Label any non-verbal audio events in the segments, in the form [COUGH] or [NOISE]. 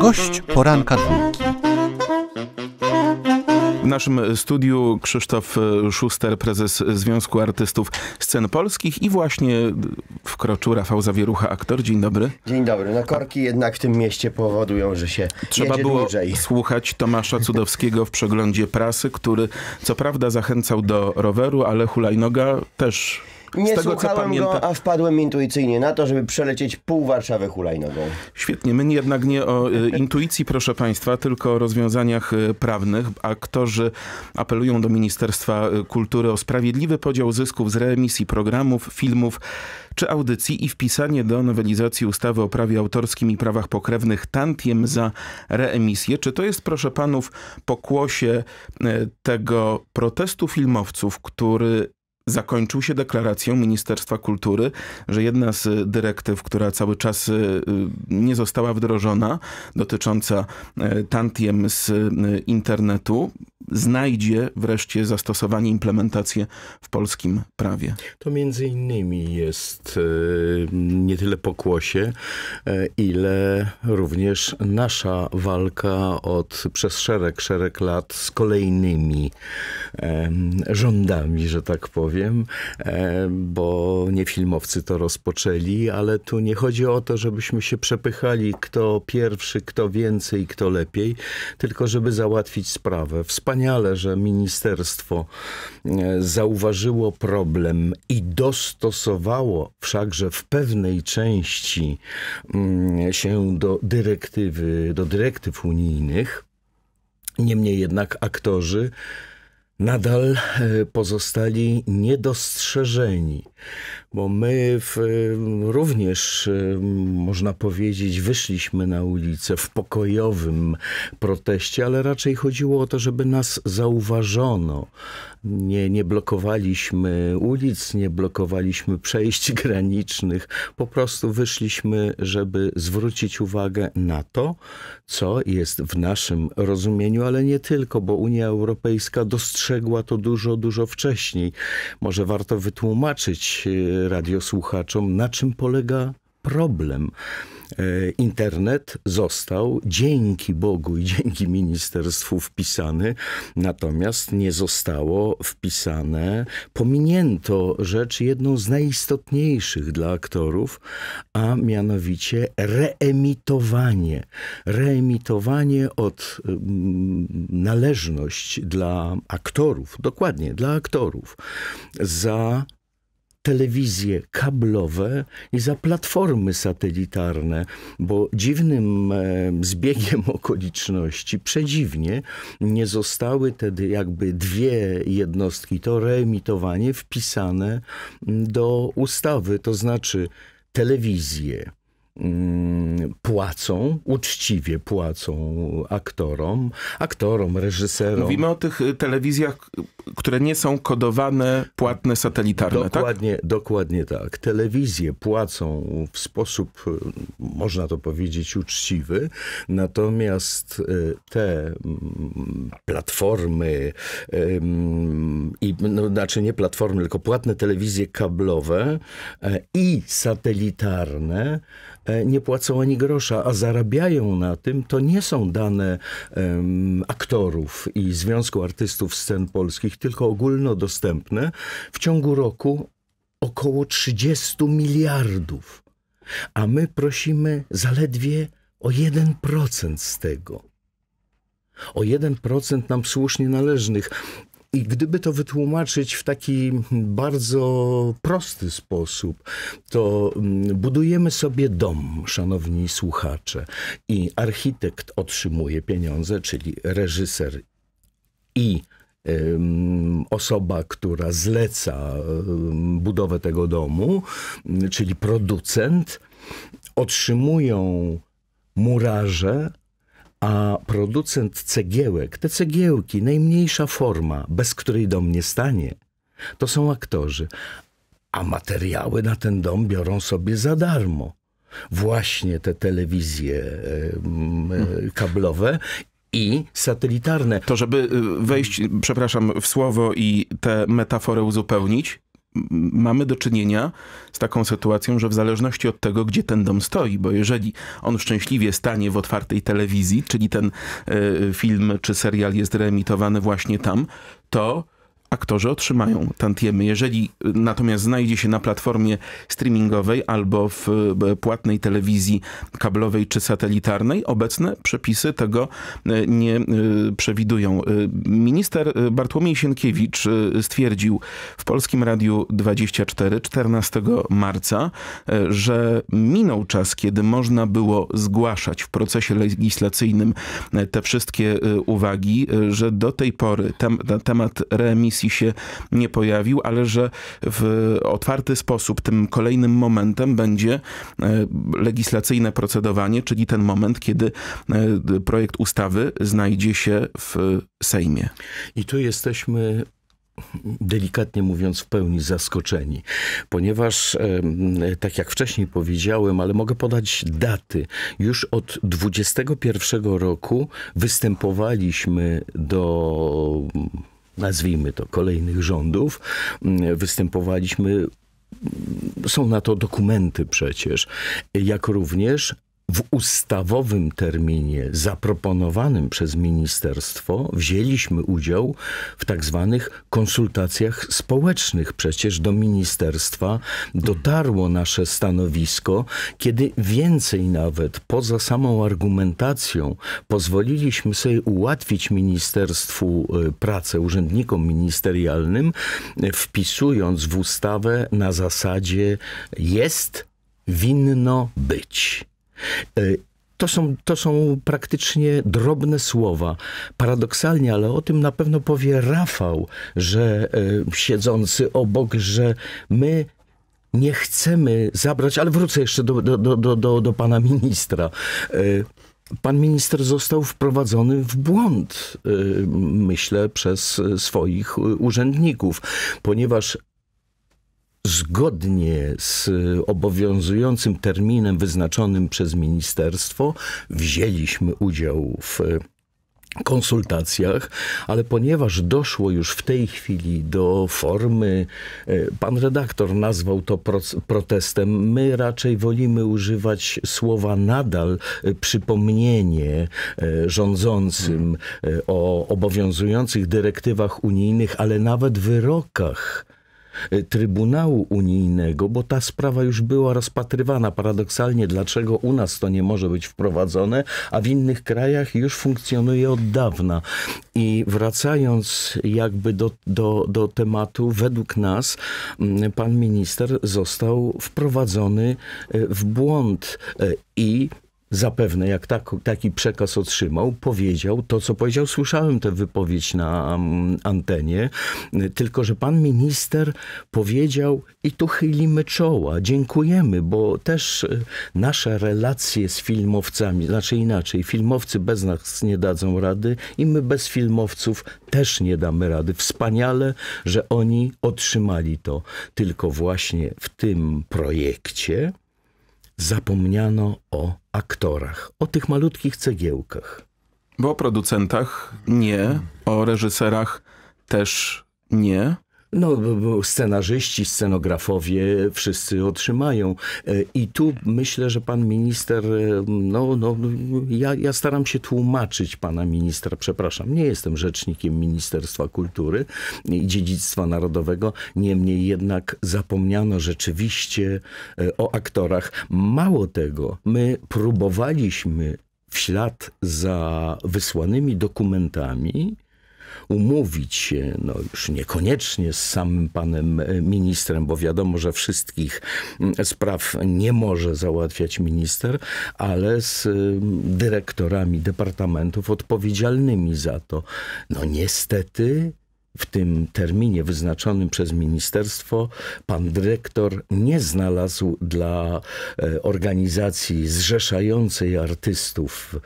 Gość poranka dwójki. W naszym studiu Krzysztof e, Szuster, prezes Związku Artystów Scen Polskich i właśnie wkroczył Rafał Zawierucha, aktor. Dzień dobry. Dzień dobry. No korki jednak w tym mieście powodują, że się Trzeba było dłużej. słuchać Tomasza Cudowskiego w przeglądzie prasy, który co prawda zachęcał do roweru, ale hulajnoga też nie tego, słuchałem pamięta... go, a wpadłem intuicyjnie na to, żeby przelecieć pół Warszawy hulajnogą. Świetnie. My jednak nie o e, [LAUGHS] intuicji, proszę Państwa, tylko o rozwiązaniach e, prawnych. Aktorzy apelują do Ministerstwa e, Kultury o sprawiedliwy podział zysków z reemisji programów, filmów czy audycji i wpisanie do nowelizacji ustawy o prawie autorskim i prawach pokrewnych tantiem za reemisję. Czy to jest, proszę panów, pokłosie tego protestu filmowców, który zakończył się deklaracją Ministerstwa Kultury, że jedna z dyrektyw, która cały czas y, nie została wdrożona, dotycząca y, tantiem z y, internetu, znajdzie wreszcie zastosowanie, implementację w polskim prawie. To między innymi jest e, nie tyle pokłosie, e, ile również nasza walka od przez szereg, szereg lat z kolejnymi e, rządami, że tak powiem, bo nie filmowcy to rozpoczęli, ale tu nie chodzi o to, żebyśmy się przepychali kto pierwszy, kto więcej, kto lepiej, tylko żeby załatwić sprawę. Wspaniale wspaniale, że ministerstwo e, zauważyło problem i dostosowało wszakże w pewnej części mm, się do dyrektywy, do dyrektyw unijnych. Niemniej jednak aktorzy nadal e, pozostali niedostrzeżeni bo my w, y, również, y, można powiedzieć, wyszliśmy na ulicę w pokojowym proteście, ale raczej chodziło o to, żeby nas zauważono. Nie, nie blokowaliśmy ulic, nie blokowaliśmy [LAUGHS] przejść granicznych, po prostu wyszliśmy, żeby zwrócić uwagę na to, co jest w naszym rozumieniu, ale nie tylko, bo Unia Europejska dostrzegła to dużo, dużo wcześniej. Może warto wytłumaczyć y, radiosłuchaczom, na czym polega problem. E, internet został dzięki Bogu i dzięki ministerstwu wpisany, natomiast nie zostało wpisane, pominięto rzecz jedną z najistotniejszych dla aktorów, a mianowicie reemitowanie. Reemitowanie od mm, należność dla aktorów, dokładnie dla aktorów, za telewizje kablowe i za platformy satelitarne, bo dziwnym e, zbiegiem [LAUGHS] okoliczności, przedziwnie, nie zostały tedy jakby dwie jednostki, to reemitowanie wpisane mm, do ustawy, to znaczy telewizje. Mm, płacą, uczciwie płacą aktorom, aktorom, reżyserom. Mówimy o tych y, telewizjach, które nie są kodowane, płatne, satelitarne, tak? dokładnie, tak? Dokładnie tak. Telewizje płacą w sposób, y, można to powiedzieć, uczciwy, natomiast y, te mm, platformy i no, znaczy nie platformy, tylko płatne telewizje kablowe e, i satelitarne e, nie płacą ani grosza, a zarabiają na tym, to nie są dane um, aktorów i Związku Artystów Scen Polskich, tylko ogólnodostępne. W ciągu roku około 30 miliardów. A my prosimy zaledwie o 1% z tego o 1% nam słusznie należnych. I gdyby to wytłumaczyć w taki bardzo prosty sposób, to mm, budujemy sobie dom, szanowni słuchacze, i architekt otrzymuje pieniądze, czyli reżyser i osoba, która zleca budowę tego domu, czyli producent, otrzymują murarze, a producent cegiełek, te cegiełki, najmniejsza forma, bez której dom nie stanie, to są aktorzy. A materiały na ten dom biorą sobie za darmo. Właśnie te telewizje yy, kablowe i satelitarne. To, żeby y, wejść, przepraszam, w słowo i tę metaforę uzupełnić, mamy do czynienia z taką sytuacją, że w zależności od tego, gdzie ten dom stoi, bo jeżeli on szczęśliwie stanie w otwartej telewizji, czyli ten e, film czy serial jest reemitowany właśnie tam, to aktorzy otrzymają tantiemy. Jeżeli y, natomiast znajdzie się na platformie streamingowej albo w y, płatnej telewizji kablowej czy satelitarnej, obecne przepisy tego y, nie przewidują. Minister Bartłomiej Sienkiewicz stwierdził w Polskim Radiu 24 14 marca, że minął czas, kiedy można było zgłaszać w procesie legislacyjnym te wszystkie uwagi, że do tej pory tem temat reemisji komisji się nie pojawił, ale że w otwarty sposób tym kolejnym momentem będzie e, legislacyjne procedowanie, czyli ten moment, kiedy e, projekt ustawy znajdzie się w Sejmie. I tu jesteśmy delikatnie mówiąc, w pełni zaskoczeni, ponieważ, tak jak wcześniej powiedziałem, ale mogę podać daty. Już od 2021 roku występowaliśmy do nazwijmy to, kolejnych rządów. Mm, występowaliśmy mm, są na to dokumenty przecież, jak również w ustawowym terminie zaproponowanym przez ministerstwo wzięliśmy udział w tak zwanych konsultacjach społecznych. Przecież do ministerstwa dotarło nasze stanowisko, kiedy więcej nawet poza samą argumentacją pozwoliliśmy sobie ułatwić ministerstwu e, pracę, urzędnikom ministerialnym, e, wpisując w ustawę na zasadzie jest, winno być. E, to są, to są praktycznie drobne słowa. Paradoksalnie, ale o tym na pewno powie Rafał, że e, siedzący obok, że my nie chcemy zabrać, ale wrócę jeszcze do, do, do, do, do pana ministra. E, pan minister został wprowadzony w błąd, myślę, przez swoich urzędników, ponieważ zgodnie z y, obowiązującym terminem wyznaczonym przez ministerstwo wzięliśmy udział w y, konsultacjach, ale ponieważ doszło już w tej chwili do formy, y, pan redaktor nazwał to protestem, my raczej wolimy używać słowa nadal przypomnienie rządzącym o obowiązujących dyrektywach unijnych, ale nawet wyrokach Y, Trybunału Unijnego, bo ta sprawa już była rozpatrywana. Paradoksalnie, dlaczego u nas to nie może być wprowadzone, a w innych krajach już funkcjonuje od dawna. I wracając jakby do, do, do tematu, według nas mm, pan minister został wprowadzony y, w błąd y, i zapewne jak tak, taki przekaz otrzymał, powiedział to, co powiedział. Słyszałem tę wypowiedź na mm, antenie, tylko że pan minister powiedział i tu chylimy czoła, dziękujemy, bo też e, nasze relacje z filmowcami, znaczy inaczej, filmowcy bez nas nie dadzą rady i my bez filmowców też nie damy rady. Wspaniale, że oni otrzymali to. Tylko właśnie w tym projekcie zapomniano o aktorach, o tych malutkich cegiełkach. Bo o producentach nie, o reżyserach też nie. No, scenarzyści, scenografowie, wszyscy otrzymają. E, I tu myślę, że pan minister, e, no, no, no ja, ja staram się tłumaczyć pana ministra, przepraszam, nie jestem rzecznikiem Ministerstwa Kultury i Dziedzictwa Narodowego, niemniej jednak zapomniano rzeczywiście e, o aktorach. Mało tego, my próbowaliśmy w ślad za wysłanymi dokumentami umówić się, no już niekoniecznie z samym panem e, ministrem, bo wiadomo, że wszystkich spraw nie może załatwiać minister, ale z e, dyrektorami departamentów odpowiedzialnymi za to. No niestety w tym terminie wyznaczonym przez ministerstwo pan dyrektor nie znalazł dla e, organizacji zrzeszającej artystów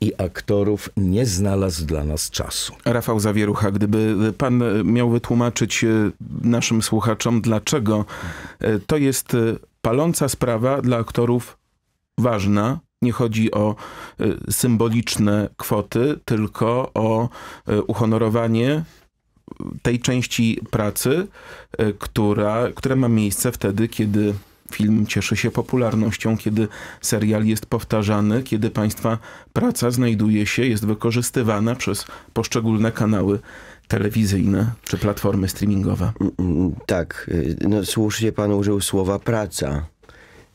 i aktorów nie znalazł dla nas czasu. Rafał Zawierucha, gdyby pan miał wytłumaczyć e, naszym słuchaczom, dlaczego e, to jest e, paląca sprawa dla aktorów ważna, nie chodzi o symboliczne kwoty, tylko o uhonorowanie tej części pracy, która, która ma miejsce wtedy, kiedy Film cieszy się popularnością, kiedy serial jest powtarzany, kiedy państwa praca znajduje się, jest wykorzystywana przez poszczególne kanały telewizyjne czy platformy streamingowe. Mm, mm, tak, y, no, słusznie pan użył słowa praca.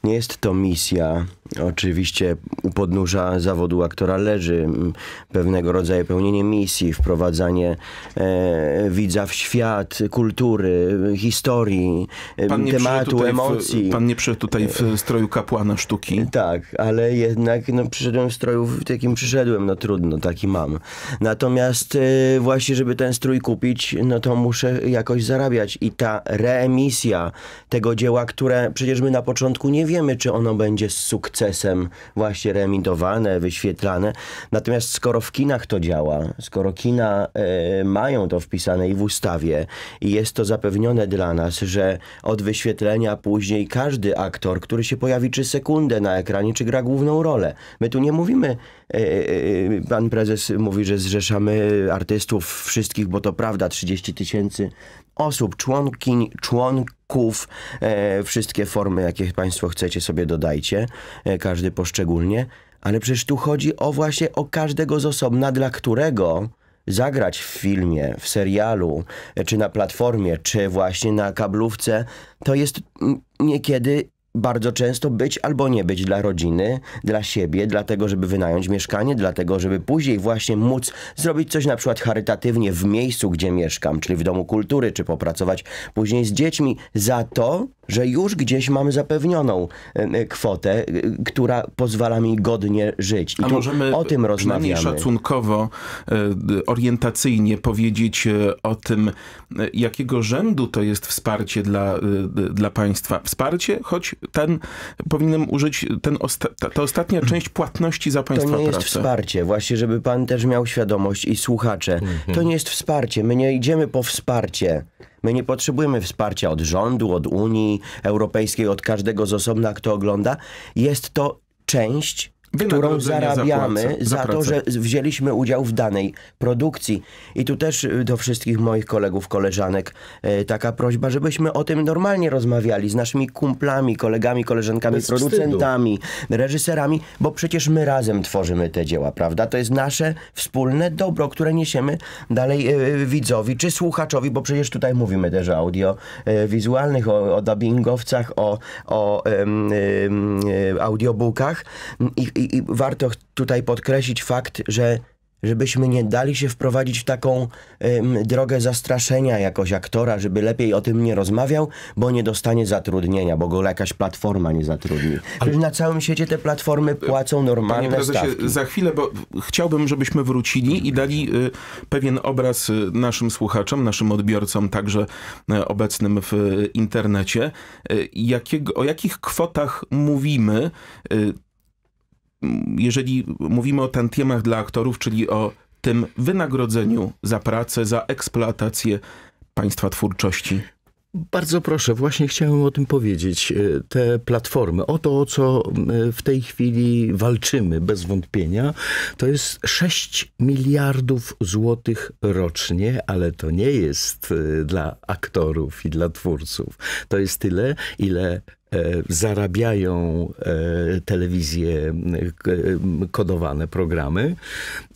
Nie jest to misja. Oczywiście u podnóża zawodu aktora leży mm, pewnego rodzaju pełnienie misji, wprowadzanie e, widza w świat kultury, historii, pan tematu, emocji. W, pan nie przyszedł tutaj w stroju kapłana sztuki. E, tak, ale jednak no, przyszedłem w stroju, w jakim przyszedłem, no trudno, taki mam. Natomiast e, właśnie, żeby ten strój kupić, no to muszę jakoś zarabiać. I ta reemisja tego dzieła, które przecież my na początku nie wiemy, wiemy, czy ono będzie z sukcesem właśnie remitowane, wyświetlane. Natomiast skoro w kinach to działa, skoro kina e, mają to wpisane i w ustawie i jest to zapewnione dla nas, że od wyświetlenia później każdy aktor, który się pojawi czy sekundę na ekranie, czy gra główną rolę. My tu nie mówimy, e, e, pan prezes mówi, że zrzeszamy artystów wszystkich, bo to prawda, 30 tysięcy osób, członkiń, członków, e, wszystkie formy, jakie Państwo chcecie sobie dodajcie, e, każdy poszczególnie, ale przecież tu chodzi o właśnie o każdego z osobna, dla którego zagrać w filmie, w serialu, e, czy na platformie, czy właśnie na kablówce, to jest niekiedy bardzo często być albo nie być dla rodziny, dla siebie, dlatego żeby wynająć mieszkanie, dlatego żeby później właśnie móc zrobić coś na przykład charytatywnie w miejscu, gdzie mieszkam, czyli w domu kultury, czy popracować później z dziećmi. Za to że już gdzieś mamy zapewnioną e, kwotę, e, która pozwala mi godnie żyć. I A możemy o tym rozmawiamy. szacunkowo, e, orientacyjnie powiedzieć o tym, jakiego rzędu to jest wsparcie dla, dla państwa. Wsparcie, choć ten, powinienem użyć, ten osta ta ostatnia mhm. część płatności za państwa To nie pracę. jest wsparcie, właśnie żeby pan też miał świadomość i słuchacze. Mhm. To nie jest wsparcie, my nie idziemy po wsparcie. My nie potrzebujemy wsparcia od rządu, od Unii Europejskiej, od każdego z osobna, kto ogląda. Jest to część którą zarabiamy za, za, to, że wzięliśmy udział w danej produkcji. I tu też y, do wszystkich moich kolegów, koleżanek y, taka prośba, żebyśmy o tym normalnie rozmawiali z naszymi kumplami, kolegami, koleżankami, Bez producentami, wstydu. reżyserami, bo przecież my razem tworzymy te dzieła, prawda? To jest nasze wspólne dobro, które niesiemy dalej yy, widzowi czy słuchaczowi, bo przecież tutaj mówimy też o audiowizualnych, yy, o, o dubbingowcach, o, o yy, audiobookach i, i i, warto tutaj podkreślić fakt, że żebyśmy nie dali się wprowadzić w taką ym, drogę zastraszenia jakoś aktora, żeby lepiej o tym nie rozmawiał, bo nie dostanie zatrudnienia, bo go jakaś platforma nie zatrudni. Ale na całym świecie te platformy e, płacą normalne Panie stawki. za chwilę, bo chciałbym, żebyśmy wrócili i dali y, pewien obraz e, naszym słuchaczom, naszym odbiorcom, także y, obecnym w y, internecie, jakiego, o jakich kwotach mówimy jeżeli mówimy o tantiemach dla aktorów, czyli o tym wynagrodzeniu za pracę, za eksploatację państwa twórczości? Bardzo proszę, właśnie chciałem o tym powiedzieć. E, te platformy, o to, o co e, w tej chwili walczymy bez wątpienia, to jest 6 miliardów złotych rocznie, ale to nie jest e, dla aktorów i dla twórców. To jest tyle, ile E, zarabiają e, telewizje kodowane programy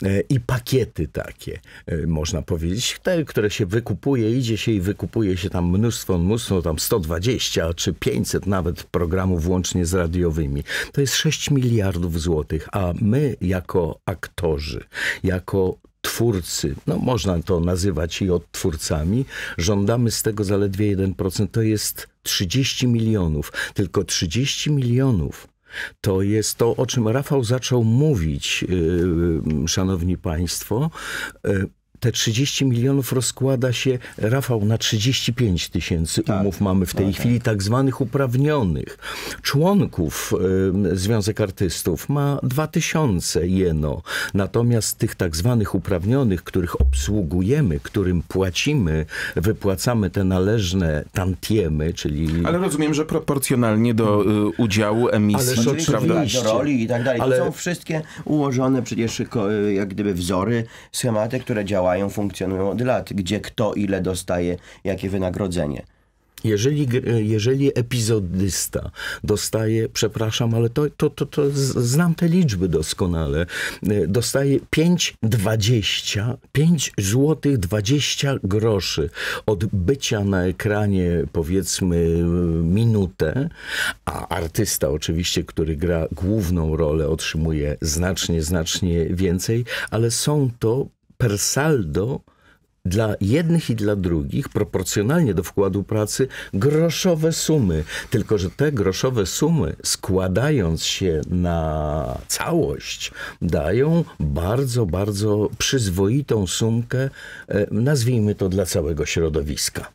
e, i pakiety takie, można powiedzieć, te, które się wykupuje, idzie się i wykupuje się tam mnóstwo, mnóstwo, tam 120 czy 500 nawet programów włącznie z radiowymi. To jest 6 miliardów złotych, a my jako aktorzy, jako odtwórcy, no można to nazywać i odtwórcami, żądamy z tego zaledwie 1%, to jest 30 milionów. Tylko 30 milionów to jest to, o czym Rafał zaczął mówić, yy, yy, szanowni państwo. Yy, te 30 milionów rozkłada się, Rafał, na 35 tysięcy tak. umów mamy w tej no, chwili, tak. tak zwanych uprawnionych. Członków y, Związek Artystów ma 2000 jeno, natomiast tych tak zwanych uprawnionych, których obsługujemy, którym płacimy, wypłacamy te należne tantiemy, czyli... Ale rozumiem, że proporcjonalnie do y, udziału emisji, Ależ prawda? Do roli i tak dalej. Ale... To są wszystkie ułożone przecież y, jak gdyby wzory, schematy, które działają działają, funkcjonują od lat, gdzie kto ile dostaje, jakie wynagrodzenie. Jeżeli, e, jeżeli epizodysta dostaje, przepraszam, ale to, to, to, to znam te liczby doskonale, e, dostaje 5,20 5 zł 20 groszy od bycia na ekranie powiedzmy minutę, a artysta oczywiście, który gra główną rolę otrzymuje znacznie, znacznie więcej, ale są to per saldo dla jednych i dla drugich proporcjonalnie do wkładu pracy groszowe sumy. Tylko, że te groszowe sumy składając się na całość dają bardzo, bardzo przyzwoitą sumkę, e, nazwijmy to dla całego środowiska.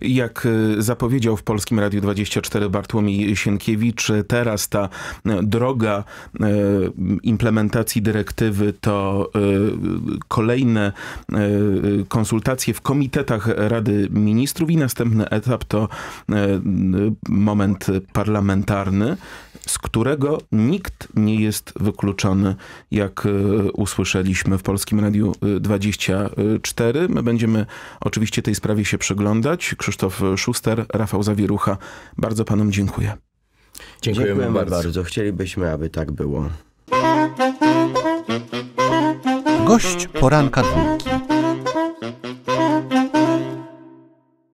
Jak e, zapowiedział w Polskim Radiu 24 Bartłomiej Sienkiewicz, teraz ta e, droga e, implementacji dyrektywy to kolejne konsultacje w komitetach Rady Ministrów i następny etap to moment parlamentarny, z którego nikt nie jest wykluczony, jak usłyszeliśmy w Polskim Radiu 24. My będziemy oczywiście tej sprawie się przyglądać. Krzysztof Szuster, Rafał Zawierucha. Bardzo panom dziękuję. Dziękujemy, Dziękujemy bardzo. bardzo. Chcielibyśmy, aby tak było. Gość poranka dwójki.